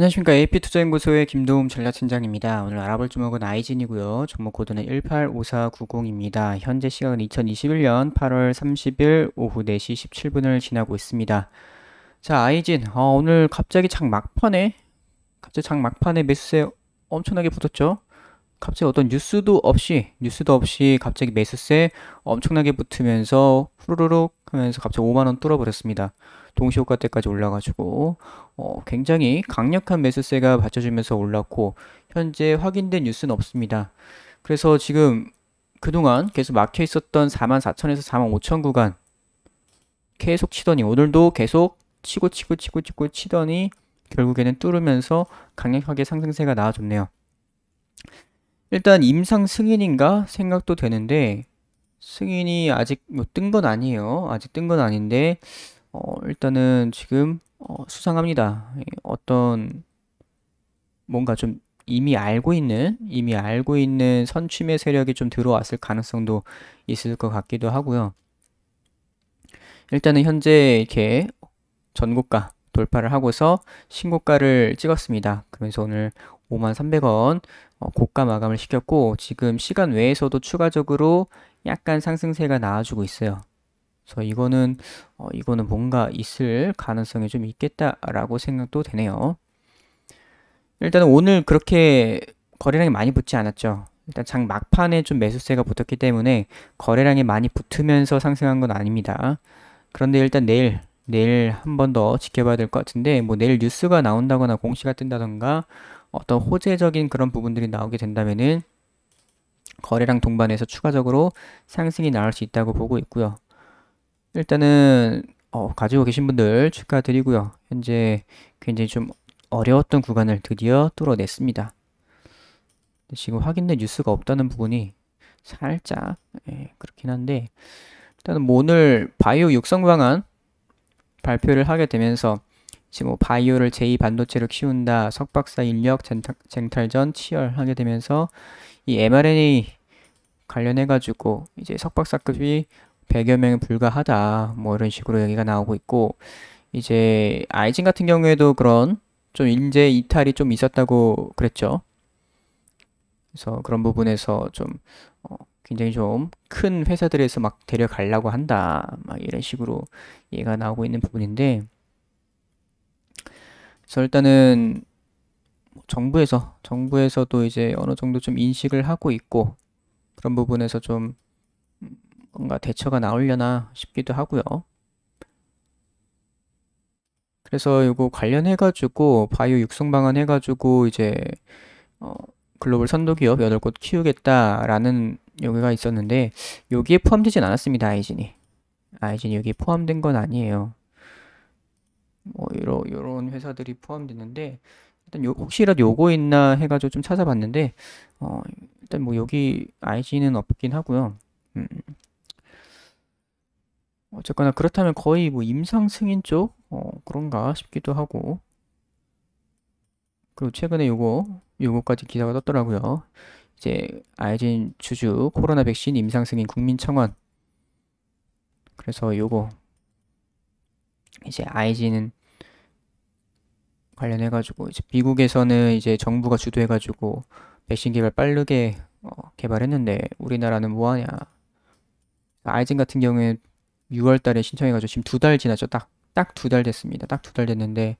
안녕하십니까. AP투자연구소의 김도움 전략팀장입니다. 오늘 알아볼 종목은 아이진이고요. 종목 코드는 185490입니다. 현재 시각은 2021년 8월 30일 오후 4시 17분을 지나고 있습니다. 자, 아이진. 어, 오늘 갑자기 장 막판에 갑자기 장 막판에 매수세 엄청나게 붙었죠. 갑자기 어떤 뉴스도 없이 뉴스도 없이 갑자기 매수세 엄청나게 붙으면서 후루룩 하면서 갑자기 5만 원 뚫어버렸습니다. 동시효과 때까지 올라가지고 어, 굉장히 강력한 매수세가 받쳐주면서 올랐고 현재 확인된 뉴스는 없습니다. 그래서 지금 그동안 계속 막혀 있었던 44,000에서 45,000 구간 계속 치더니 오늘도 계속 치고 치고 치고 치고 치더니 결국에는 뚫으면서 강력하게 상승세가 나와줬네요. 일단 임상 승인인가 생각도 되는데 승인이 아직 뭐뜬건 아니에요. 아직 뜬 건 아닌데 어, 일단은 지금 어, 수상합니다. 어떤 뭔가 좀 이미 알고 있는 이미 알고 있는 선취매 세력이 좀 들어왔을 가능성도 있을 것 같기도 하고요. 일단은 현재 이렇게 전국가 돌파를 하고서 신고가를 찍었습니다. 그러면서 오늘 5 3 0 0원 고가 마감을 시켰고 지금 시간 외에서도 추가적으로 약간 상승세가 나와주고 있어요. 그래서 이거는 어, 이거는 뭔가 있을 가능성이 좀 있겠다라고 생각도 되네요. 일단 오늘 그렇게 거래량이 많이 붙지 않았죠. 일단 장 막판에 좀 매수세가 붙었기 때문에 거래량이 많이 붙으면서 상승한 건 아닙니다. 그런데 일단 내일 내일 한 번 더 지켜봐야 될 것 같은데 뭐 내일 뉴스가 나온다거나 공시가 뜬다던가 어떤 호재적인 그런 부분들이 나오게 된다면은 거래량 동반해서 추가적으로 상승이 나올 수 있다고 보고 있고요. 일단은 어, 가지고 계신 분들 축하드리고요. 현재 굉장히 좀 어려웠던 구간을 드디어 뚫어냈습니다. 지금 확인된 뉴스가 없다는 부분이 살짝 예, 그렇긴 한데 일단은 뭐 오늘 바이오 육성 방안 발표를 하게 되면서 지금 뭐 바이오를 제2 반도체로 키운다 석박사 인력 쟁탈, 전 치열하게 되면서 이 mRNA 관련해 가지고 이제 석박사급이 100여 명에 불과하다. 뭐 이런 식으로 얘기가 나오고 있고 이제 아이진 같은 경우에도 그런 좀 인재 이탈이 좀 있었다고 그랬죠. 그래서 그런 부분에서 좀 어, 굉장히 좀 큰 회사들에서 막 데려가려고 한다. 막 이런 식으로 얘기가 나오고 있는 부분인데 그래서 일단은 정부에서 정부에서도 이제 어느 정도 좀 인식을 하고 있고 그런 부분에서 좀 뭔가 대처가 나오려나 싶기도 하고요. 그래서 이거 관련해가지고 바이오 육성 방안 해가지고 이제 어 글로벌 선도 기업 8곳 키우겠다라는 여기가 있었는데 여기에 포함되진 않았습니다. 아이진이. 아이진이 여기에 포함된 건 아니에요. 뭐 이런 이런 회사들이 포함됐는데 일단 요, 혹시라도 요거 있나 해가지고 좀 찾아봤는데 어, 일단 뭐 여기 아이진은 없긴 하고요. 음. 어쨌거나 그렇다면 거의 뭐 임상 승인 쪽 어, 그런가 싶기도 하고 그리고 최근에 요거 요거까지 기사가 떴더라고요. 이제 아이진 주주 코로나 백신 임상 승인 국민 청원 그래서 요거 이제 아이진은 관련해 가지고 이제 미국에서는 이제 정부가 주도해 가지고 백신 개발 빠르게 어, 개발했는데 우리나라는 뭐하냐 아이진 같은 경우에 6월 달에 신청해가지고 지금 두 달 지났죠. 딱, 딱 두 달 됐습니다. 딱 두 달 됐는데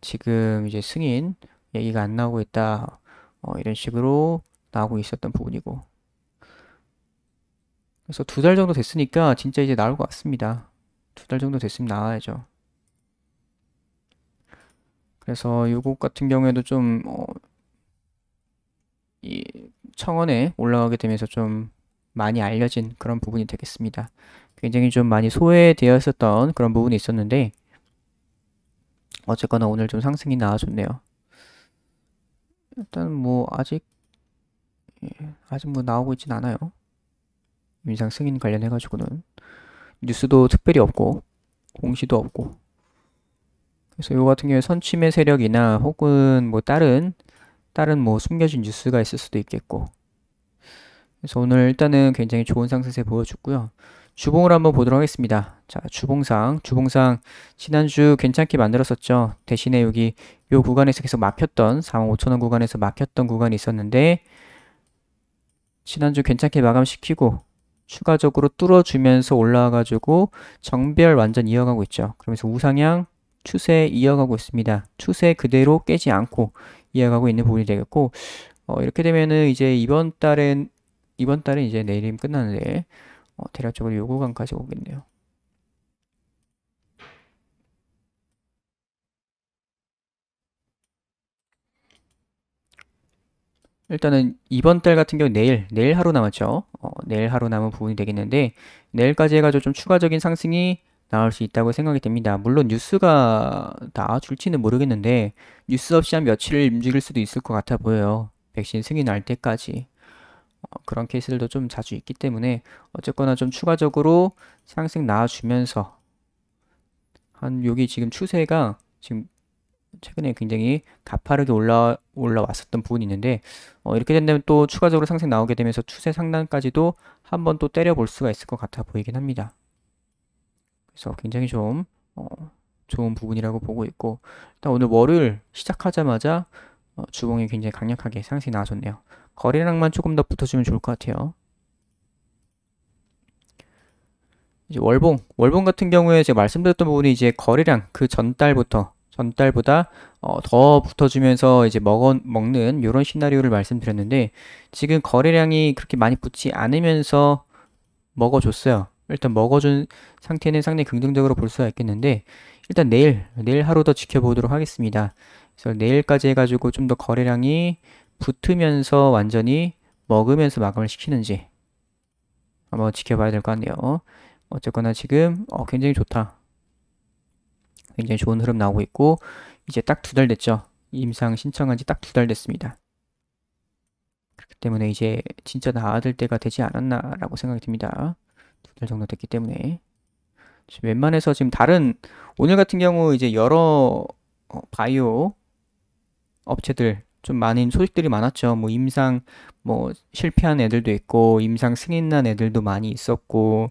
지금 이제 승인 얘기가 안 나오고 있다. 어, 이런 식으로 나오고 있었던 부분이고. 그래서 두 달 정도 됐으니까 진짜 이제 나올 것 같습니다. 두 달 정도 됐으면 나와야죠. 그래서 요곡 같은 경우에도 좀, 어, 이 청원에 올라가게 되면서 좀 많이 알려진 그런 부분이 되겠습니다. 굉장히 좀 많이 소외되었었던 그런 부분이 있었는데 어쨌거나 오늘 좀 상승이 나아졌네요 일단 뭐 아직 예, 아직 뭐 나오고 있진 않아요. 임상 승인 관련해 가지고는 뉴스도 특별히 없고 공시도 없고 그래서 요 같은 경우에 선침의 세력이나 혹은 뭐 다른 다른 뭐 숨겨진 뉴스가 있을 수도 있겠고 그래서 오늘 일단은 굉장히 좋은 상승세 보여줬고요. 주봉을 한번 보도록 하겠습니다. 자, 주봉상, 주봉상 지난주 괜찮게 만들었었죠. 대신에 여기 요 구간에서 계속 막혔던 4 5 0 0 0원 구간에서 막혔던 구간이 있었는데 지난주 괜찮게 마감시키고 추가적으로 뚫어주면서 올라와가지고 정별 완전 이어가고 있죠. 그러면서 우상향 추세 이어가고 있습니다. 추세 그대로 깨지 않고 이어가고 있는 부분이 되겠고 어, 이렇게 되면은 이제 이번 달엔 이번 달은 이제 내일이면 끝나는데 어, 대략적으로 요 구간까지 오겠네요. 일단은 이번 달 같은 경우 내일, 내일 하루 남았죠. 어, 내일 하루 남은 부분이 되겠는데 내일까지 해가지고 좀 추가적인 상승이 나올 수 있다고 생각이 됩니다. 물론 뉴스가 나와줄지는 모르겠는데 뉴스 없이 한 며칠을 움직일 수도 있을 것 같아 보여요. 백신 승인 날 때까지. 그런 케이스들도 좀 자주 있기 때문에 어쨌거나 좀 추가적으로 상승 나와주면서 한 여기 지금 추세가 지금 최근에 굉장히 가파르게 올라 올라왔었던 부분이 있는데 어, 이렇게 된다면 또 추가적으로 상승 나오게 되면서 추세 상단까지도 한번 또 때려볼 수가 있을 것 같아 보이긴 합니다. 그래서 굉장히 좀 어, 좋은 부분이라고 보고 있고 일단 오늘 월요일 시작하자마자 어, 주봉이 굉장히 강력하게 상승이 나왔줬네요 거래량만 조금 더 붙어주면 좋을 것 같아요. 이제 월봉, 월봉 같은 경우에 제가 말씀드렸던 부분이 이제 거래량 그 전달부터 전달보다 어, 더 붙어주면서 이제 먹은, 먹는 이런 시나리오를 말씀드렸는데 지금 거래량이 그렇게 많이 붙지 않으면서 먹어줬어요. 일단 먹어준 상태는 상당히 긍정적으로 볼 수가 있겠는데 일단 내일 내일 하루 더 지켜보도록 하겠습니다. 그래서 내일까지 해가지고 좀 더 거래량이 붙으면서 완전히 먹으면서 마감을 시키는지 한번 지켜봐야 될 것 같네요. 어쨌거나 지금 어, 굉장히 좋다. 굉장히 좋은 흐름 나오고 있고 이제 딱 두 달 됐죠. 임상 신청한 지 딱 두 달 됐습니다. 그렇기 때문에 이제 진짜 나아들 때가 되지 않았나라고 생각이 듭니다. 두 달 정도 됐기 때문에 웬만해서 지금 다른 오늘 같은 경우 이제 여러 어, 바이오 업체들 좀 많은 소식들이 많았죠. 뭐 임상 뭐 실패한 애들도 있고 임상 승인난 애들도 많이 있었고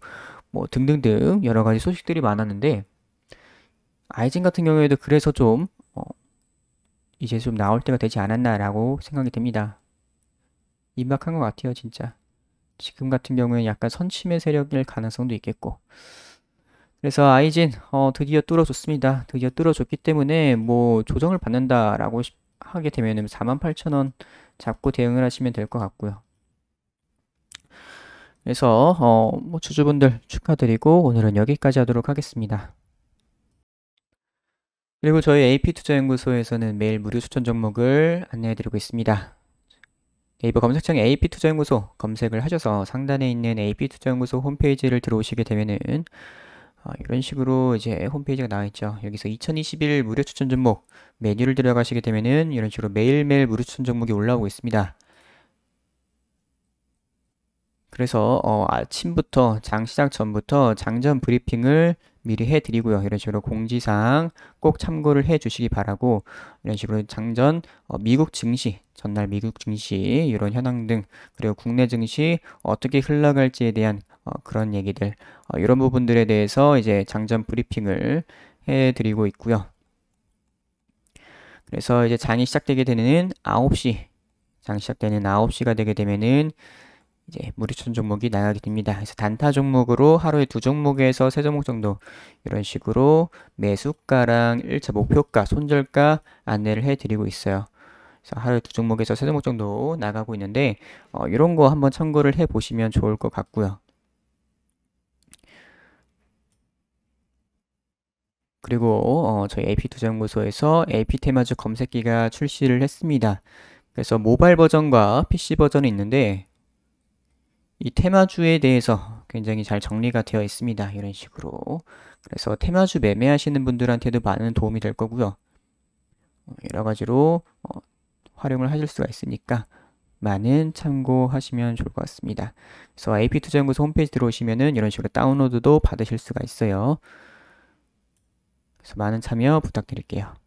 뭐 등등등 여러 가지 소식들이 많았는데 아이진 같은 경우에도 그래서 좀 어, 이제 좀 나올 때가 되지 않았나라고 생각이 됩니다. 임박한 것 같아요, 진짜. 지금 같은 경우에는 약간 선침의 세력일 가능성도 있겠고. 그래서 아이진 어, 드디어 뚫어줬습니다. 드디어 뚫어줬기 때문에 뭐 조정을 받는다라고 하게 되면 48,000원 잡고 대응을 하시면 될 것 같고요. 그래서 어, 뭐 주주분들 축하드리고 오늘은 여기까지 하도록 하겠습니다. 그리고 저희 AP투자연구소에서는 매일 무료 추천 종목을 안내해드리고 있습니다. 네이버 검색창에 AP투자연구소 검색을 하셔서 상단에 있는 AP투자연구소 홈페이지를 들어오시게 되면은 어, 이런 식으로 이제 홈페이지가 나와있죠. 여기서 2021 무료 추천 종목 메뉴를 들어가시게 되면은 이런 식으로 매일매일 무료 추천 종목이 올라오고 있습니다. 그래서 어, 아침부터 장 시작 전부터 장전 브리핑을 미리 해드리고요. 이런 식으로 공지사항 꼭 참고를 해주시기 바라고 이런 식으로 장전, 어, 미국 증시, 전날 미국 증시 이런 현황 등 그리고 국내 증시 어떻게 흘러갈지에 대한 어, 그런 얘기들 어, 이런 부분들에 대해서 이제 장전 브리핑을 해드리고 있고요. 그래서 이제 장이 시작되게 되는 9시 장 시작되는 9시가 되게 되면은 이제 무리 추천 종목이 나가게 됩니다. 그래서 단타 종목으로 하루에 두 종목에서 세 종목 정도 이런 식으로 매수가랑 1차 목표가, 손절가 안내를 해드리고 있어요. 그래서 하루에 두 종목에서 세 종목 정도 나가고 있는데 어, 이런 거 한번 참고를 해보시면 좋을 것 같고요. 그리고 어, 저희 AP투자연구소에서 AP테마주 검색기가 출시를 했습니다. 그래서 모바일 버전과 PC 버전이 있는데 이 테마주에 대해서 굉장히 잘 정리가 되어 있습니다. 이런 식으로. 그래서 테마주 매매하시는 분들한테도 많은 도움이 될 거고요. 어, 여러 가지로 어, 활용을 하실 수가 있으니까 많은 참고하시면 좋을 것 같습니다. 그래서 IP투자연구소 홈페이지 들어오시면은 이런 식으로 다운로드도 받으실 수가 있어요. 그래서 많은 참여 부탁드릴게요.